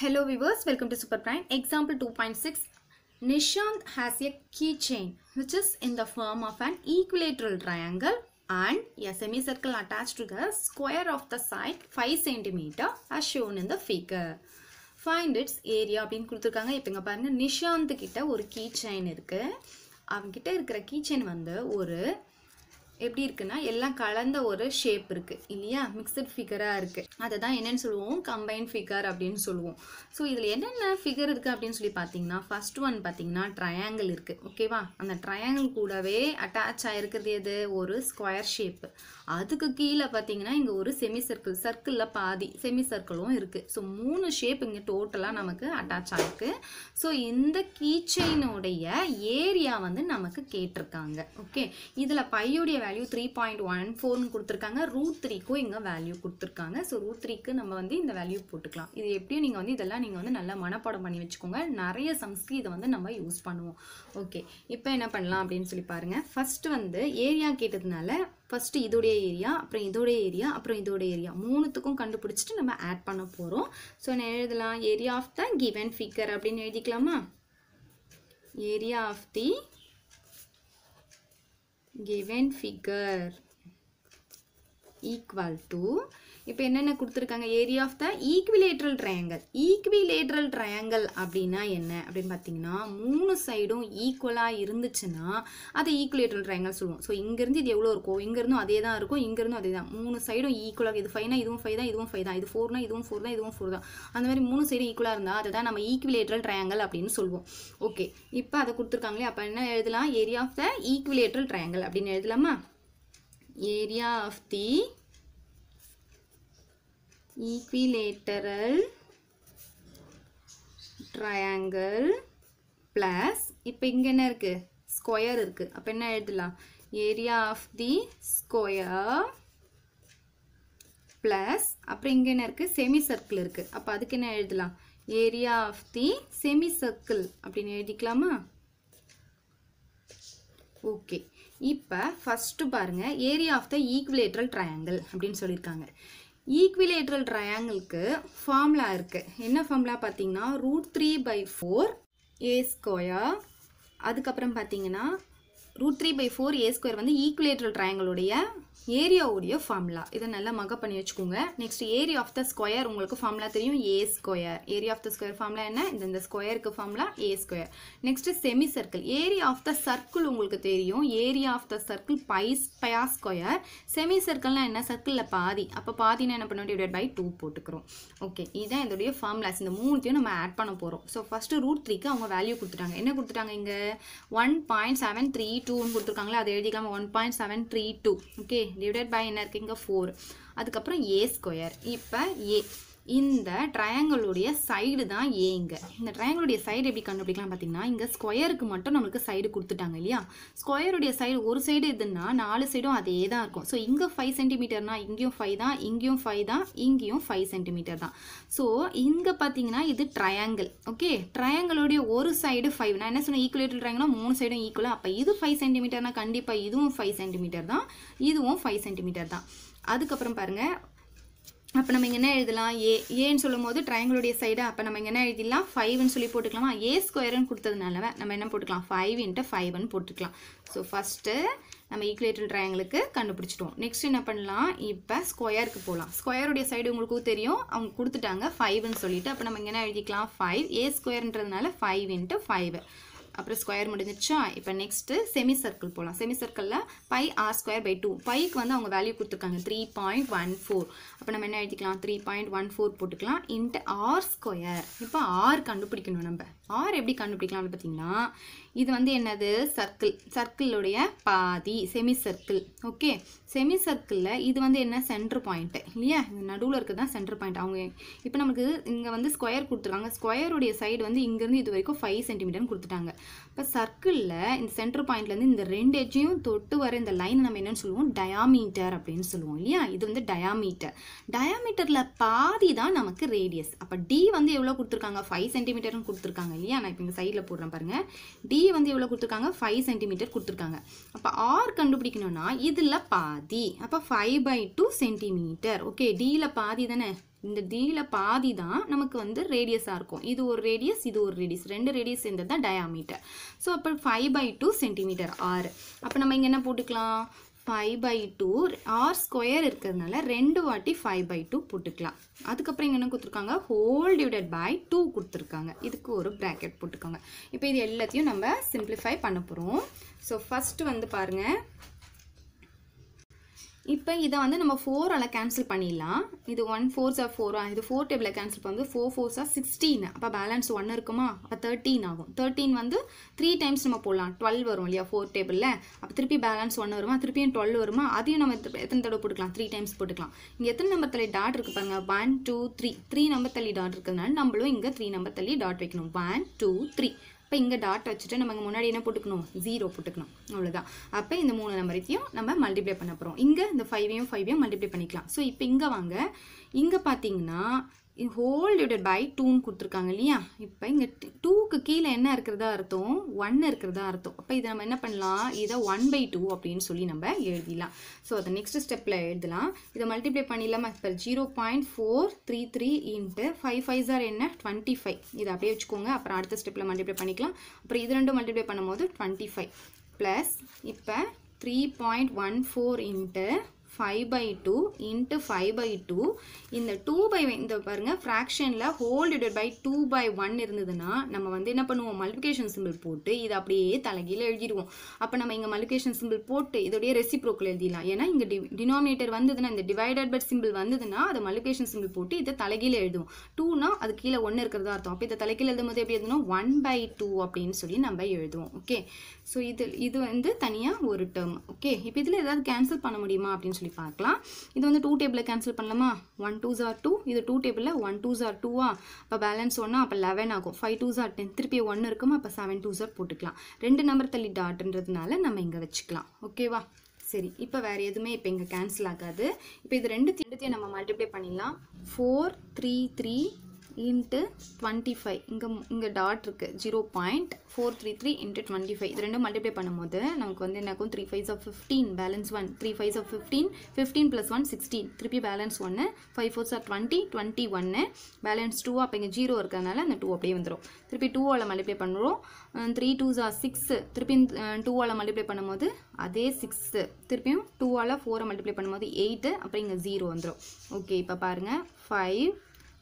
Hello viewers, welcome to Super Prime. Example 2.6. Nishant has a keychain which is in the form of an equilateral triangle and a semicircle attached to the square of the side 5 cm as shown in the figure. Find its area அப்படின்னு கொடுத்துருக்காங்க இப்போ இங்கே பாருங்கள் நிஷாந்த் கிட்ட ஒரு key chain அவன் அவங்ககிட்ட இருக்கிற கீ வந்து ஒரு எப்படி இருக்குன்னா எல்லாம் கலந்த ஒரு ஷேப் இருக்குது இல்லையா மிக்சட் ஃபிகராக இருக்குது அதை தான் என்னென்னு சொல்லுவோம் கம்பைன் ஃபிகர் அப்படின்னு சொல்லுவோம் ஸோ இதில் என்னென்ன ஃபிகர் இருக்குது அப்படின்னு சொல்லி பார்த்தீங்கன்னா ஃபர்ஸ்ட் ஒன் பார்த்தீங்கன்னா ட்ரையாங்கிள் இருக்குது ஓகேவா அந்த ட்ரையாங்கிள் கூடவே அட்டாச் ஆயிருக்கிறது எது ஒரு ஸ்கொயர் ஷேப்பு அதுக்கு கீழே பார்த்தீங்கன்னா இங்கே ஒரு செமி சர்க்கிள் சர்க்கிளில் பாதி செமி சர்க்கிளும் இருக்குது ஸோ மூணு ஷேப் இங்கே டோட்டலாக நமக்கு அட்டாச் ஆகிருக்கு ஸோ இந்த கீச்சைனுடைய ஏரியா வந்து நமக்கு கேட்டிருக்காங்க ஓகே இதில் பையுடைய வேல்யூ த்ரீ பாயிண்ட் ஒன் ஃபோர்னு கொடுத்துருக்காங்க ரூட் த்ரீக்கும் இங்கே வேல்யூ கொடுத்துருக்காங்க ஸோ ரூட் த்ரீக்கு நம்ம வந்து இந்த வேல்யூ போட்டுக்கலாம் இது எப்படியும் நீங்கள் வந்து இதெல்லாம் நீங்கள் வந்து நல்லா மனப்பாடம் பண்ணி வச்சுக்கோங்க நிறைய சம்ஸ்க்கு இதை வந்து நம்ம யூஸ் பண்ணுவோம் ஓகே இப்போ என்ன பண்ணலாம் அப்படின்னு சொல்லி பாருங்கள் ஃபஸ்ட்டு வந்து ஏரியா கேட்டதுனால ஃபஸ்ட்டு இதோடைய ஏரியா அப்புறம் இதோடைய ஏரியா அப்புறம் இதோடைய ஏரியா மூணுத்துக்கும் கண்டுபிடிச்சிட்டு நம்ம ஆட் பண்ண போகிறோம் ஸோ நான் எழுதலாம் area of the given figure அப்படின்னு எழுதிக்கலாமா area of the given figure equal to இப்போ என்னென்ன கொடுத்துருக்காங்க area of the equilateral triangle equilateral triangle அப்படின்னா என்ன அப்படின்னு பார்த்தீங்கன்னா மூணு சைடும் ஈக்குவலாக இருந்துச்சுன்னா அதை ஈக்குலேட்ரல் ட்ரையாங்கல் சொல்லுவோம் ஸோ இங்கேருந்து இது எவ்வளோ இருக்கும் இங்கேருந்தும் அதே தான் இருக்கும் இங்கேருந்தும் அதே தான் மூணு சைடும் ஈக்குவலாக இது ஃபைனா இதுவும் ஃபைவ் தான் இதுவும் ஃபைவ் தான் இது ஃபோர்னா இதுவும் ஃபோர் தான் இதுவும் ஃபோர் தான் அந்த மாதிரி மூணு சைடும் ஈக்குவலாக இருந்தால் அதை தான் நம்ம ஈக்குவிலேட்ரல் ட்ரையாங்கல் அப்படின்னு சொல்லுவோம் ஓகே இப்போ அதை கொடுத்துருக்காங்களே அப்போ என்ன எழுதலாம் area of the equilateral triangle அப்படின்னு எழுதலாமா area of the equilateral triangle plus இப்போ இங்கே என்ன இருக்குது ஸ்கொயர் இருக்குது அப்போ என்ன எழுதலாம் area of the square plus அப்புறம் இங்கே என்ன இருக்குது செமி சர்க்கிள் இருக்குது அப்போ அதுக்கு என்ன எழுதலாம் area of the semi circle அப்படின்னு எழுதிக்கலாமா ஓகே இப்போ ஃபஸ்ட்டு பாருங்கள் area of the equilateral triangle அப்படின்னு சொல்லியிருக்காங்க ஈக்விலேட்ரல் ட்ரையாங்கிளுக்கு ஃபார்முலா இருக்குது என்ன ஃபார்முலா பார்த்தீங்கன்னா root three by four a square அதுக்கப்புறம் பார்த்தீங்கன்னா root three by four a square வந்து ஈக்குவலேட்ரல் ட்ரையாங்கிளுடைய ஏரியாவுடைய ஃபார்முலா இதை நல்லா மக்கப் பண்ணி வச்சுக்கோங்க next area of the square உங்களுக்கு ஃபார்முலா தெரியும் a square area of the square formula என்ன இந்த இந்த ஸ்கொயருக்கு formula a square next semi circle area of the circle உங்களுக்கு தெரியும் ஏரியா ஆஃப் த சர்க்கிள் பைஸ் பயா ஸ்கொயர் செமி சர்க்கிள்னா என்ன சர்க்கிளில் பாதி அப்போ பாதினா என்ன பண்ண வேண்டிய பை டூ போட்டுக்கிறோம் ஓகே இதுதான் இதோடைய ஃபார்முலாஸ் இந்த மூணுத்தையும் நம்ம ஆட் பண்ண போகிறோம் ஸோ ஃபஸ்ட்டு ரூட் த்ரீக்கு அவங்க வேல்யூ கொடுத்துட்டாங்க என்ன கொடுத்துட்டாங்க இங்கே ஒன் பாயிண்ட் செவன் த்ரீ டூன்னு கொடுத்துருக்காங்களா அதை எழுதிக்காமல் one point seven three two okay divided by என்ன இருக்குது இங்கே ஃபோர் அதுக்கப்புறம் ஏ ஸ்கொயர் இப்போ ஏ இந்த ட்ரையாங்கிளுடைய சைடு தான் ஏங்க இந்த ட்ரையாங்கிளுடைய சைடு எப்படி கண்டுபிடிக்கலாம் பார்த்தீங்கன்னா இங்கே ஸ்கொயருக்கு மட்டும் நம்மளுக்கு சைடு கொடுத்துட்டாங்க இல்லையா ஸ்கொயருடைய சைடு ஒரு சைடு இதுன்னா நாலு சைடும் அதே தான் இருக்கும் ஸோ இங்கே ஃபைவ் சென்டிமீட்டர்னா இங்கேயும் ஃபைவ் தான் இங்கேயும் ஃபைவ் தான் இங்கேயும் ஃபைவ் சென்டிமீட்டர் தான் ஸோ இங்கே பார்த்தீங்கன்னா இது ட்ரையாங்கிள் ஓகே ட்ரையாங்கிளுடைய ஒரு சைடு ஃபைவ் நான் என்ன சொன்னேன் ஈக்குவலேட்டர் ட்ரையாங்கிளாக மூணு சைடும் ஈக்குவலாக அப்போ இது ஃபைவ் சென்டிமீட்டர்னா கண்டிப்பாக இதுவும் ஃபைவ் சென்டிமீட்டர் தான் இதுவும் ஃபைவ் சென்டிமீட்டர் தான் அதுக்கப்புறம் பாருங்கள் அப்போ நம்ம இங்கே என்ன எழுதலாம் ஏ ஏன்னு சொல்லும் போது ட்ரையாங்கிளுடைய சைடு அப்போ நம்ம இங்கே என்ன எழுதிடலாம் ஃபைவ்னு சொல்லி போட்டுக்கலாமா ஏ ஸ்கொயர்னு கொடுத்ததுனால நம்ம என்ன போட்டுக்கலாம் ஃபைவ் இன்ட்டு ஃபைவ்னு போட்டுக்கலாம் ஸோ ஃபஸ்ட்டு நம்ம ஈக்குலேட்டர் ட்ரையாங்கிளுக்கு கண்டுபிடிச்சிட்டோம் நெக்ஸ்ட் என்ன பண்ணலாம் இப்போ ஸ்கொயருக்கு போகலாம் ஸ்கொயருடைய சைடு உங்களுக்கும் தெரியும் அவங்க கொடுத்துட்டாங்க ஃபைவ்னு சொல்லிட்டு அப்போ நம்ம இங்கே என்ன எழுதிக்கலாம் ஃபைவ் ஏ ஸ்கொயர்ன்றதுனால ஃபைவ் இன்ட்டு ஃபைவ் அப்புறம் ஸ்கொயர் முடிஞ்சிச்சா இப்போ நெக்ஸ்ட்டு செமி சர்க்கிள் போகலாம் செமி சர்க்கிளில் pi r square by two பைக்கு வந்து அவங்க வேல்யூ கொடுத்துருக்காங்க த்ரீ பாயிண்ட் ஒன் ஃபோர் அப்போ நம்ம என்ன எழுதிக்கலாம் த்ரீ பாயிண்ட் ஒன் ஃபோர் போட்டுக்கலாம் இன்ட்டு ஆர் ஸ்கொயர் இப்போ ஆர் கண்டுபிடிக்கணும் நம்ம ஆர் எப்படி கண்டுபிடிக்கலாம்னு பார்த்தீங்கன்னா இது வந்து என்னது சர்க்கிள் சர்க்கிளுடைய பாதி செமி சர்க்கிள் ஓகே செமி சர்க்கிளில் இது வந்து என்ன சென்டர் பாயிண்ட்டு இல்லையா இந்த நடுவில் இருக்கிறது தான் சென்டர் பாயிண்ட் அவங்க இப்போ நமக்கு இங்கே வந்து ஸ்கொயர் கொடுத்துருக்காங்க ஸ்கொயருடைய சைடு வந்து இங்கேருந்து இது வரைக்கும் ஃபைவ் சென்டிமீட்டர்னு கொடுத்துட்டாங்க இப்போ சர்க்கிளில் இந்த சென்டர் பாயிண்ட்லேருந்து இந்த ரெண்டு எஜ்ஜையும் தொட்டு வர இந்த லைன் நம்ம என்னென்னு சொல்லுவோம் டயாமீட்டர் அப்படின்னு சொல்லுவோம் இல்லையா இது வந்து டயாமீட்டர் டயாமீட்டரில் பாதி தான் நமக்கு ரேடியஸ் அப்போ டி வந்து எவ்வளோ கொடுத்துருக்காங்க ஃபைவ் சென்டிமீட்டர்னு கொடுத்துருக்காங்க இல்லையா நான் இப்போ இங்கே சைடில் போடுறேன் பாருங்கள் டி வந்து எவ்வளோ கொடுத்துருக்காங்க ஃபைவ் சென்டிமீட்டர் கொடுத்துருக்காங்க அப்போ ஆர் கண்டுபிடிக்கணும்னா இதில் பாதி அப்போ five by two centimetre okay டியில் பாதி தானே இந்த டீல பாதி தான் நமக்கு வந்து ரேடியஸாக இருக்கும் இது ஒரு ரேடியஸ் இது ஒரு ரேடியஸ் ரெண்டு ரேடியஸ் சேர்ந்தது தான் டயாமீட்டர் ஸோ அப்போ ஃபைவ் பை டூ சென்டிமீட்டர் ஆறு அப்போ நம்ம இங்கே என்ன போட்டுக்கலாம் five by two r square இருக்கிறதுனால ரெண்டு வாட்டி ஃபைவ் பை டூ போட்டுக்கலாம் அதுக்கப்புறம் இங்கே என்ன கொடுத்துருக்காங்க ஹோல் டிவைடட் பை டூ கொடுத்துருக்காங்க இதுக்கு ஒரு ப்ராக்கெட் போட்டுக்காங்க இப்போ இது எல்லாத்தையும் நம்ம சிம்பிளிஃபை பண்ண போகிறோம் ஸோ ஃபஸ்ட்டு வந்து பாருங்கள் இப்போ இதை வந்து நம்ம ஃபோரால் கேன்சல் பண்ணிடலாம் இது ஒன் ஃபோர் சார் ஃபோரா இது ஃபோர் டேபிளில் கேன்சல் பண்ணி ஃபோர் ஃபோர்ஸாக சிக்ஸ்டீன் அப்போ பேலன்ஸ் ஒன்று இருக்குமா அப்போ தேர்ட்டீன் ஆகும் தேர்ட்டீன் வந்து த்ரீ டைம்ஸ் நம்ம போடலாம் டுவெல் வரும் இல்லையா ஃபோர் டேபிளில் அப்போ திருப்பி பேலன்ஸ் ஒன்று வருமா திருப்பியும் டுவெல் வருமா அதையும் நம்ம எத்தனை தடவை போட்டுக்கலாம் த்ரீ டைம்ஸ் போட்டுக்கலாம் இங்கே எத்தனை நம்பர் தள்ளி டாட் இருக்குது பாருங்கள் one two three three number தள்ளி டாட் இருக்கிறதுனால நம்மளும் இங்கே த்ரீ நம்பர் தள்ளி டாட் வைக்கணும் ஒன் டூ த்ரீ அப்போ இங்கே டாட் வச்சுட்டு நம்ம முன்னாடி என்ன போட்டுக்கணும் ஜீரோ போட்டுக்கணும் அவ்வளோதான் அப்போ இந்த மூணு நம்பரையும் நம்ம மல்டிப்ளை பண்ண போகிறோம் இங்கே இந்த ஃபைவையும் ஃபைவையும் மல்டிப்ளை பண்ணிக்கலாம் ஸோ இப்போ இங்கே வாங்க இங்கே பார்த்தீங்கன்னா ஹோல் டிவைடட் பை டூன்னு கொடுத்துருக்காங்க இல்லையா இப்போ இங்கே டூக்கு கீழே என்ன இருக்கிறதா அர்த்தம் ஒன் இருக்கிறதா அர்த்தம் அப்போ இதை நம்ம என்ன பண்ணலாம் இதை ஒன் பை டூ அப்படின்னு சொல்லி நம்ம எழுதிடலாம் ஸோ அதை நெக்ஸ்ட் ஸ்டெப்பில் எழுதலாம் இதை மல்டிப்ளை பண்ணிடலாமா இப்போ zero point four three three into five five சார் என்ன டுவெண்ட்டி ஃபைவ் இதை அப்படியே வச்சுக்கோங்க அப்புறம் அடுத்த ஸ்டெப்பில் மல்டிப்ளை பண்ணிக்கலாம் அப்புறம் இது ரெண்டும் மல்டிப்ளை பண்ணும்போது டுவெண்ட்டி ஃபைவ் ப்ளஸ் இப்போ three point one four into five by two into five by two இந்த டூ பை இந்த பாருங்கள் ஃப்ராக்ஷனில் whole divide by two by one இருந்ததுன்னா நம்ம வந்து என்ன பண்ணுவோம் multiplication symbol போட்டு இது அப்படியே தலகில் எழுதிடுவோம் அப்போ நம்ம இங்கே multiplication சிம்பிள் போட்டு இதோடைய reciprocal எழுதிடலாம் என்ன இங்கே டி டினாமினேட்டர் வந்ததுன்னா இந்த டிவைடட் பை சிம்பிள் வந்ததுன்னா அதை மல்டிபிகேஷன் சிம்பிள் போட்டு இதை தலைகீழ எழுதுவோம் டூனா அது கீழே ஒன்று இருக்கிறதா அர்த்தம் அப்போ எழுதும்போது எப்படி ஒன் பை டூ அப்படின்னு சொல்லி நம்ம எழுதுவோம் ஓகே ஸோ இது இது வந்து தனியாக ஒரு டேர்ம் ஓகே இதில் ஏதாவது கேன்சல் பண்ண முடியுமா அப்படின்னு சொல்லி சொல்லி பார்க்கலாம் இது வந்து டூ டேபிளில் கேன்சல் பண்ணலாமா ஒன் டூ ஜார் டூ இது டூ டேபிளில் ஒன் டூ ஜார் டூவா இப்போ பேலன்ஸ் ஒன்னா அப்போ லெவன் ஆகும் ஃபைவ் டூ ஜார் டென் திருப்பி ஒன் இருக்குமா அப்போ செவன் டூ ஜார் போட்டுக்கலாம் ரெண்டு நம்பர் தள்ளி டாட்ன்றதுனால நம்ம இங்கே வச்சுக்கலாம் ஓகேவா சரி இப்போ வேறு எதுவுமே இப்போ இங்கே கேன்சல் ஆகாது இப்போ இது ரெண்டு ரெண்டுத்தையும் நம்ம மல்டிப்ளை பண்ணிடலாம் four three three into twenty five இங்கே இங்கே டாட் இருக்குது zero point four three three into twenty five இது ரெண்டும் மல்டிப்ளை பண்ணும்போது நமக்கு வந்து என்னக்கும் three five of fifteen balance one three five of fifteen fifteen plus one sixteen திருப்பி பேலன்ஸ் ஒன்று five fours are twenty twenty ஒன்று பேலன்ஸ் டூ அப்போ இங்கே ஜீரோ இருக்கிறதுனால அந்த டூ அப்படியே வந்துடும் திருப்பி டூவால் மல்டிப்ளை பண்ணுறோம் த்ரீ டூ ஆர் சிக்ஸு திருப்பி டூவால் மல்டிப்ளை பண்ணும்போது அதே சிக்ஸு திருப்பியும் டூவால் ஃபோரை மல்டிப்ளை பண்ணும்போது எயிட்டு அப்புறம் இங்கே ஜீரோ வந்துடும் ஓகே இப்போ பாருங்கள் ஃபைவ்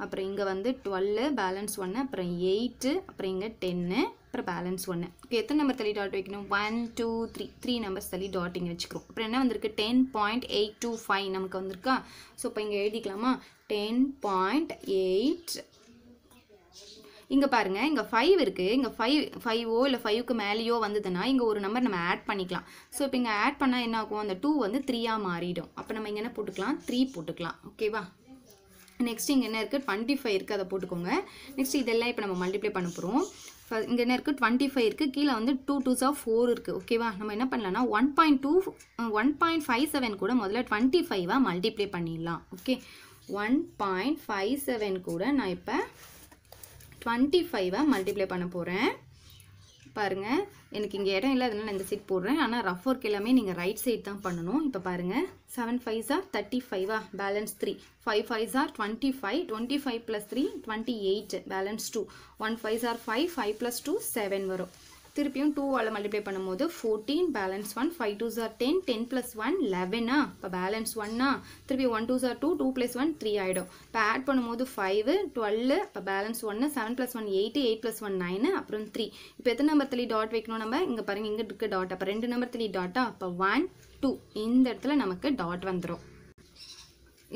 அப்புறம் இங்கே வந்து டுவெல்லு பேலன்ஸ் ஒன்று அப்புறம் எயிட்டு அப்புறம் இங்கே டென்னு அப்புறம் பேலன்ஸ் ஒன்று இப்போ எத்தனை நம்பர் தள்ளி டாட் வைக்கணும் one two three three numbers தள்ளி டாட் இங்கே வச்சுக்கிறோம் அப்புறம் என்ன வந்திருக்கு ten point eight two five நமக்கு வந்திருக்கா ஸோ இப்போ இங்கே எழுதிக்கலாமா டென் பாயிண்ட் எயிட் இங்கே பாருங்கள் இங்கே ஃபைவ் இருக்குது இங்கே ஃபைவ் ஃபைவோ இல்லை ஃபைவ்க்கு மேலேயோ வந்ததுன்னா இங்கே ஒரு நம்பர் நம்ம ஆட் பண்ணிக்கலாம் ஸோ இப்போ இங்கே ஆட் பண்ணால் என்ன ஆகும் அந்த டூ வந்து த்ரீயாக மாறிடும் அப்போ நம்ம இங்கே என்ன போட்டுக்கலாம் த்ரீ போட்டுக்கலாம் ஓகேவா நெக்ஸ்ட் இங்கே என்ன இருக்குது டுவெண்ட்டி ஃபைவ் இருக்குது அதை போட்டுக்கோங்க நெக்ஸ்ட் இதெல்லாம் இப்போ நம்ம மல்டிப்ளை பண்ண போகிறோம் இங்கே என்ன இருக்குது டுவெண்ட்டி ஃபைவ் இருக்குது கீழே வந்து டூ டூ ஆஃப் ஃபோர் இருக்குது ஓகேவா நம்ம என்ன பண்ணலாம்னா one point two one point five seven கூட முதல்ல டுவெண்ட்டி ஃபைவாக மல்டிப்ளை பண்ணிடலாம் okay one point five seven கூட நான் இப்போ டுவெண்ட்டி ஃபைவாக மல்டிப்ளை பண்ண போகிறேன் பாருங்கள் எனக்கு இங்கே இடம் இல்லை அதனால் இந்த சீட் போடுறேன் ஆனால் ரஃப் ஒர்க் எல்லாமே நீங்கள் ரைட் சைட் தான் பண்ணணும் இப்போ பாருங்கள் செவன் ஃபைவ் ஆர் தேர்ட்டி ஃபைவா balance three five five are twenty five twenty five plus three twenty eight balance two one five are five five plus two seven வரும் திருப்பியும் டூவால் மல்டிப்ளை பண்ணும்போது fourteen balance one five two ஜார் ten ten plus one லெவனா இப்போ balance ஒன்னா திருப்பி one two ஜார் two two plus one three ஆகிடும் இப்போ ஆட் பண்ணும்போது ஃபைவ் டுவெல் இப்போ பேலன்ஸ் ஒன்று seven plus one eight eight plus one nine அப்புறம் த்ரீ இப்போ எத்தனை நம்பர் தள்ளி டாட் வைக்கணும் நம்ம இங்கே பாருங்கள் இங்கே இருக்குது டாட் அப்போ ரெண்டு நம்பர் தள்ளி டாட்டா அப்போ ஒன் டூ இந்த இடத்துல நமக்கு டாட் வந்துடும்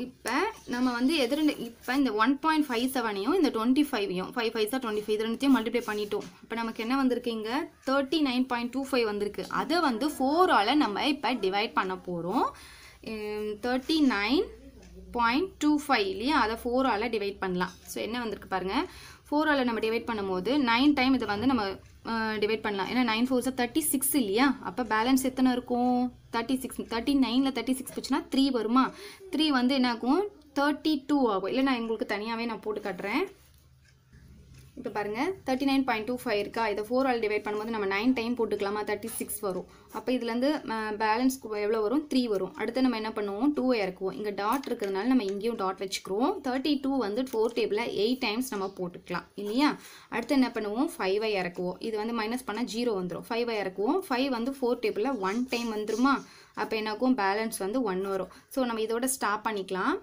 இப்போ நம்ம வந்து எதிரெண்டு இப்போ இந்த ஒன் பாயிண்ட் ஃபைவ் செவனையும் இந்த டுவெண்ட்டி ஃபைவையும் ஃபைவ் ஃபைவ் சார் டுவெண்ட்டி ஃபைவ் இது ரெண்டுத்தையும் மல்டிப்ளை பண்ணிட்டோம் இப்போ நமக்கு என்ன வந்திருக்கு இங்கே thirty nine point two five வந்திருக்கு அதை வந்து ஃபோரால் நம்ம இப்போ டிவைட் பண்ண போகிறோம் thirty nine point two five அதை ஃபோரால் டிவைட் பண்ணலாம் ஸோ என்ன வந்திருக்கு பாருங்கள் ஃபோரால் நம்ம டிவைட் பண்ணும்போது நைன் டைம் இதை வந்து நம்ம டிவைட் பண்ணலாம் ஏன்னா நைன் ஃபோர்ஸாக தேர்ட்டி சிக்ஸ் இல்லையா அப்போ பேலன்ஸ் எத்தனை இருக்கும் தேர்ட்டி சிக்ஸ் தேர்ட்டி நைனில் தேர்ட்டி சிக்ஸ் போச்சுன்னா த்ரீ வருமா த்ரீ வந்து என்ன ஆகும் தேர்ட்டி டூ ஆகும் இல்லை நான் உங்களுக்கு தனியாகவே நான் போட்டு காட்டுறேன் இப்போ பாருங்கள் thirty nine point two five இருக்கா இதை ஃபோர் ஆல் டிவைட் பண்ணும்போது நம்ம நைன் டைம் போட்டுக்கலாமா தேர்ட்டி சிக்ஸ் வரும் அப்போ இதுலேருந்து பேலன்ஸ் எவ்வளோ வரும் த்ரீ வரும் அடுத்து நம்ம என்ன பண்ணுவோம் டூவை இறக்குவோம் இங்கே டாட் இருக்கிறதுனால நம்ம இங்கேயும் டாட் வச்சுக்கிறோம் தேர்ட்டி டூ வந்து ஃபோர் டேபிளில் எயிட் டைம்ஸ் நம்ம போட்டுக்கலாம் இல்லையா அடுத்து என்ன பண்ணுவோம் ஃபைவை இறக்குவோம் இது வந்து மைனஸ் பண்ணால் ஜீரோ வந்துடும் ஃபைவை இறக்குவோம் ஃபைவ் வந்து ஃபோர் டேபிளில் ஒன் டைம் வந்துருமா அப்போ என்னாக்கும் பேலன்ஸ் வந்து ஒன் வரும் ஸோ நம்ம இதோட ஸ்டாப் பண்ணிக்கலாம்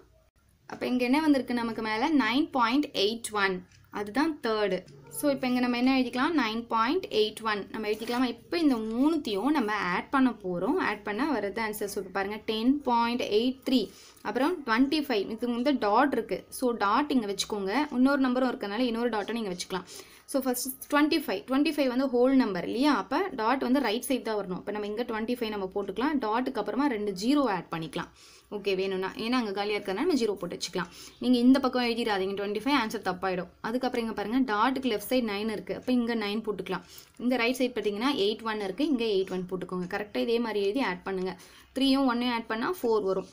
அப்போ இங்கே என்ன வந்திருக்கு நமக்கு மேலே நைன் பாயிண்ட் எயிட் ஒன் அதுதான் தேர்டு ஸோ இப்போ இங்கே நம்ம என்ன எழுதிக்கலாம் நைன் பாயிண்ட் எயிட் ஒன் நம்ம எழுதிக்கலாமா இப்போ இந்த மூணுத்தையும் நம்ம ஆட் பண்ண போகிறோம் ஆட் பண்ணால் வரது ஆன்சர் ஸோ இப்போ பாருங்கள் டென் பாயிண்ட் எயிட் த்ரீ அப்புறம் டுவெண்ட்டி ஃபைவ் இது வந்து டாட் இருக்குது ஸோ டாட் இங்கே வச்சுக்கோங்க இன்னொரு நம்பரும் இருக்கிறனால இன்னொரு டாட்டை நீங்கள் வச்சுக்கலாம் so first twenty five twenty five வந்து ஹோல் நம்பர் இல்லையா அப்போ டாட் வந்து ரைட் சைட் தான் வரணும் இப்போ நம்ம இங்கே டுவெண்ட்டி ஃபைவ் நம்ம போட்டுக்கலாம் டாட்டுக்கு அப்புறமா ரெண்டு ஜீரோ ஆட் பண்ணிக்கலாம் ஓகே வேணும்னா ஏன்னா அங்கே காலியாக இருக்கிறதுனால நம்ம ஜீரோ போட்டு வச்சுக்கலாம் நீங்கள் இந்த பக்கம் எழுதிடாதீங்க டுவெண்ட்டி ஃபைவ் ஆன்சர் தப்பாயிடும் அதுக்கப்புறம் இங்கே பாருங்கள் டாட்டுக்கு லெஃப்ட் சைட் நைன் இருக்குது அப்போ இங்கே நைன் போட்டுக்கலாம் இந்த ரைட் சைட் பார்த்தீங்கன்னா எயிட் ஒன் இருக்குது இங்கே எயிட் ஒன் போட்டுக்கோங்க கரெக்டாக இதே மாதிரி எழுதி ஆட் பண்ணுங்கள் த்ரீயும் ஒன்னையும் ஆட் பண்ணால் ஃபோர் வரும்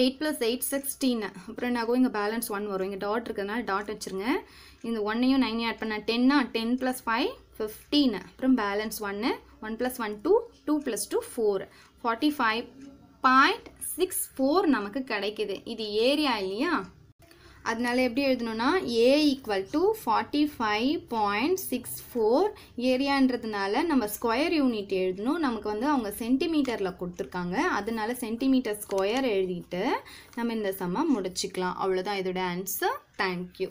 எயிட் ப்ளஸ் எயிட் சிக்ஸ்டீன் அப்புறம் என்ன இங்கே பேலன்ஸ் ஒன் வரும் இங்கே டாட் இருக்கிறதுனால டாட் வச்சுருங்க இந்த ஒன்னையும் நைனையும் ஆட் பண்ண டென்னா டென் ப்ளஸ் ஃபைவ் ஃபிஃப்டீன் அப்புறம் பேலன்ஸ் ஒன்று one plus one two two plus two four forty five point six four நமக்கு கிடைக்கிது இது ஏரியா இல்லையா அதனால எப்படி எழுதணும்னா a equal to forty five point six four ஏரியான்றதுனால நம்ம ஸ்கொயர் யூனிட் எழுதணும் நமக்கு வந்து அவங்க சென்டிமீட்டரில் கொடுத்துருக்காங்க அதனால சென்டிமீட்டர் ஸ்கொயர் எழுதிட்டு நம்ம இந்த சம்மை முடிச்சுக்கலாம் அவ்வளோதான் இதோட ஆன்சர் தேங்க்யூ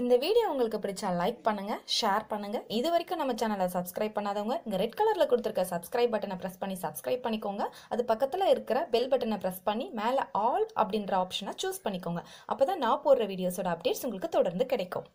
இந்த வீடியோ உங்களுக்கு பிடிச்சா லைக் பண்ணுங்க ஷேர் பண்ணுங்க இது வரைக்கும் நம்ம சேனலை சப்ஸ்கிரைப் பண்ணாதவங்க இங்கே ரெட் கலரில் கொடுத்துருக்க சப்ஸ்கிரைப் பட்டனை ப்ரெஸ் பண்ணி சப்ஸ்கிரைப் பண்ணிக்கோங்க அது பக்கத்தில் இருக்கிற பெல் பட்டனை ப்ரெஸ் பண்ணி மேலே ஆல் அப்படின்ற ஆப்ஷனை சூஸ் பண்ணிக்கோங்க அப்போ தான் நான் போடுற வீடியோஸோட அப்டேட்ஸ் உங்களுக்கு தொடர்ந்து கிடைக்கும்